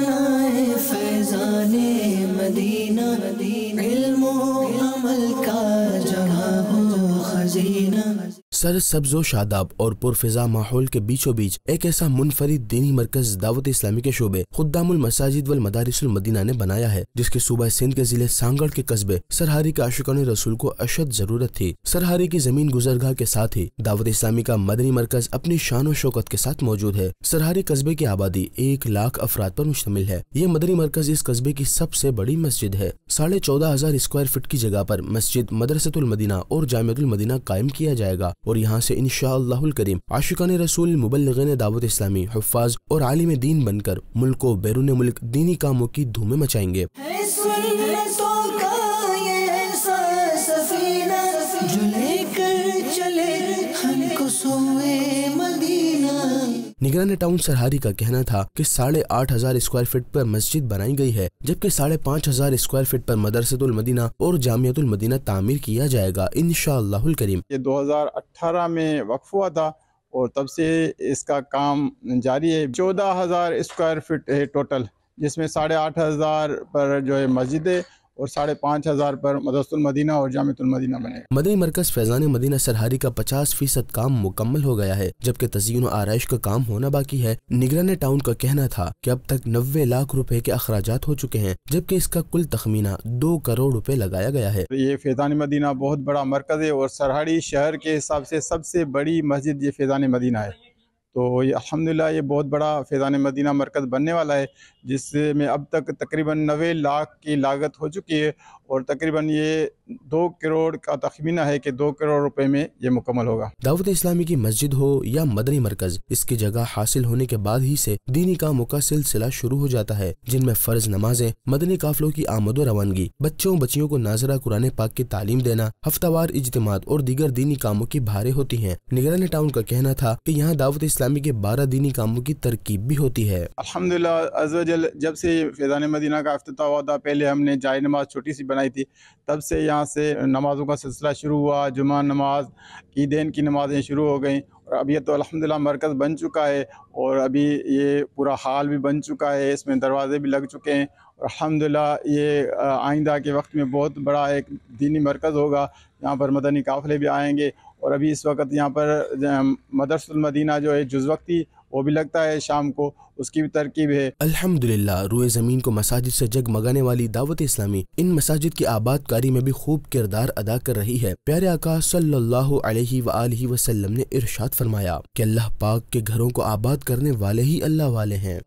Faizan Medina इल्म अमल का sir सब्जो Shadab और पुरफिजा माहौल के बीचों बीच एक ऐसा मुनफरद दीनी मरकज दावत इस्लामी के शोबे खुदामुल मसाजिद वल मदीना ने बनाया है जिसके सूबा सिंध के जिले सांगड़ के कस्बे सरहारी के आशुकान रसूल को अशद जरूरत थी सरहारी की जमीन गुजरगाह के साथ ही दावत इस्लामी का मदनी मरकज अपनी शान और शौकत के साथ मौजूद है सरहारी कस्बे की आबादी एक लाख अफराद पर मुश्तमिल है ये मदनी मरकज इस कस्बे की सबसे बड़ी मस्जिद है साढ़े चौदह हजार स्क्वायर फीट की जगह आरोप मस्जिद मदरसतुल मदीना और जामतुल मदीना कायम किया जाएगा और यहाँ से इन करीम आशिकान रसूल मुबल दावत इस्लामी हफाज और आलिम दीन बनकर मुल्क को बैरून मुल्क दीनी कामों की धूमे मचाएंगे निगरानी टाउन सरहारी का कहना था कि साढ़े आठ हजार स्क्वायर फीट पर मस्जिद बनाई गई है जबकि साढ़े पाँच हजार स्क्वायर फीट पर मदरसतुल मदीना और जामियतुल मदीना तामीर किया जाएगा इन करीम ये 2018 में वक्फ हुआ था और तब से इसका काम जारी है चौदह हजार स्क्वायर फीट है टोटल जिसमें साढ़े आठ हजार पर जो है मस्जिद है और साढ़े पाँच हज़ार पर मदसमदीना और जामतुलमदीना बनेगा मदई मरकज फैजान मदीना सरहारी का पचास फीसद काम मुकम्मल हो गया है जबकि तजीन आरइश का काम होना बाकी है निगरान टाउन का कहना था की अब तक नब्बे लाख रूपए के अखराज हो चुके हैं जबकि इसका कुल तखमीना दो करोड़ रूपए लगाया गया है तो ये फैजान मदीना बहुत बड़ा मरकज है और सरहारी शहर के हिसाब से सबसे बड़ी मस्जिद ये फैजान मदीना है तो ये अल्हम्दुलिल्लाह ये बहुत बड़ा फैज़ान मदीना मरकज़ बनने वाला है जिसमें अब तक तकरीबन नबे लाख की लागत हो चुकी है और तकरीबन ये दो करोड़ का तखमीना है कि दो करोड़ रुपए में ये मुकम्मल होगा दावत इस्लामी की मस्जिद हो या मदनी मरकज इसकी जगह हासिल होने के बाद ही से दीनी कामों का सिलसिला शुरू हो जाता है जिनमें फर्ज नमाजें मदनी काफिलों की आमदो रवानगी बच्चों बच्चियों को नाजरा कुरान पाक की तालीम देना हफ्तावार इजतम और दीगर दीनी कामों की भारे होती है निगरानी टाउन का कहना था की यहाँ दावत इस्लामी के बारह दीनी कामों की तरकीब भी होती है अलहमदिल्लाजल जब से फैज़ान मदीना का अफ्ताह हुआ था पहले हमने जाय नमाज छोटी सी बनाई थी तब से यहाँ से नमाज़ों का सिलसिला शुरू हुआ जुमा नमाज ईदेन की नमाज़ें शुरू हो गई और अब ये तो अलहमदिल्ला मरकज़ बन चुका है और अभी ये पूरा हाल भी बन चुका है इसमें दरवाज़े भी लग चुके हैं और अलहमदिल्ला ये आइंदा के वक्त में बहुत बड़ा एक दीनी मरकज़ होगा यहाँ पर मदनी काफ़िले भी आएँगे और अभी इस वक्त यहाँ पर मदरसमदीना जो है जुज वक्ती वो भी लगता है शाम को उसकी भी तरकीब है अल्हम्दुलिल्लाह रुए ज़मीन को मसाजिद से जगमगाने वाली दावत इस्लामी इन मसाजिद की आबादकारी में भी खूब किरदार अदा कर रही है प्यारे आका सल्लल्लाहु अलैहि वसल्लम ने इरशाद फरमाया कि अल्लाह पाक के घरों को आबाद करने वाले ही अल्लाह वाले हैं